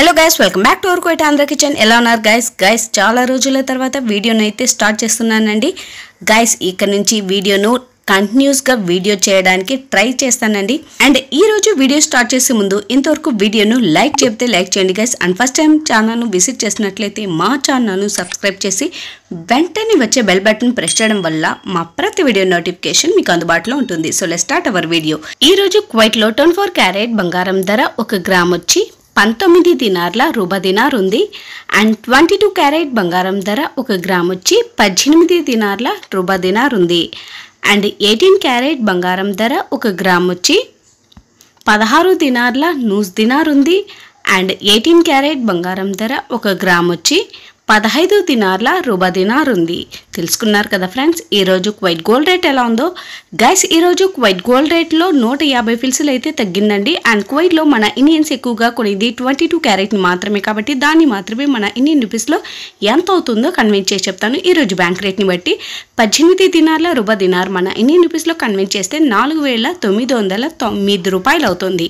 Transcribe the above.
hello guys welcome back to ఊరుకోట Andhra kitchen ఎలా ఉన్నారు గైస్ గైస్ చాలా రోజుల తర్వాత వీడియోను అయితే స్టార్ట్ చేస్తున్నానండి గైస్ ఇక్కడ నుంచి వీడియోను కంటిన్యూస్గా వీడియో చేయడానికి ట్రై చేస్తానండి అండ్ ఈ రోజు వీడియో స్టార్ట్ చేసే ముందు ఇంతవరకు వీడియోను లైక్ చెప్తే లైక్ చేయండి గైస్ అండ్ ఫస్ట్ టైం ఛానల్ను విజిట్ చేసినట్లయితే మా ఛానల్ను సబ్స్క్రైబ్ చేసి వెంటనే వచ్చే బెల్ బటన్ ప్రెస్ చేయడం వల్ల మా ప్రతి వీడియో నోటిఫికేషన్ మీకు అందుబాటులో ఉంటుంది so let start our video ఈ రోజు క్వైట్ లో ట్వంటీ ఫోర్ క్యారెట్ బంగారం ధర ఒక గ్రామ్ వచ్చి పంతొమ్మిది దినార్ల రూప దినార్ ఉంది అండ్ ట్వంటీ టూ క్యారెట్ బంగారం ధర ఒక గ్రామ్ వచ్చి పద్దెనిమిది దినార్ల రూప దినార్ ఉంది అండ్ ఎయిటీన్ క్యారెట్ బంగారం ధర ఒక గ్రామ్ వచ్చి పదహారు దినార్ల నూస్ దినార్ ఉంది అండ్ ఎయిటీన్ క్యారెట్ బంగారం ధర ఒక గ్రామ్ వచ్చి పదహైదు దినార్ల రూబా దినార్ ఉంది తెలుసుకున్నారు కదా ఫ్రెండ్స్ ఈరోజు వైట్ గోల్డ్ రేట్ ఎలా ఉందో గైస్ ఈరోజు వైట్ గోల్డ్ రేట్లో నూట యాభై ఫిల్సులు అయితే తగ్గిందండి అండ్ క్వైట్లో మన ఇండియన్స్ ఎక్కువగా కొనేది ట్వంటీ టూ క్యారెట్ మాత్రమే కాబట్టి దాన్ని మాత్రమే మన ఇండియన్ రూపీస్లో ఎంత అవుతుందో కన్వెన్స్ చేసి చెప్తాను ఈరోజు బ్యాంక్ రేట్ని బట్టి పద్దెనిమిది దినార్ల రూబా దినార్ మన ఇండియన్ రూపీస్లో కన్వెన్స్ చేస్తే నాలుగు వేల తొమ్మిది వందల తొమ్మిది రూపాయలు అవుతుంది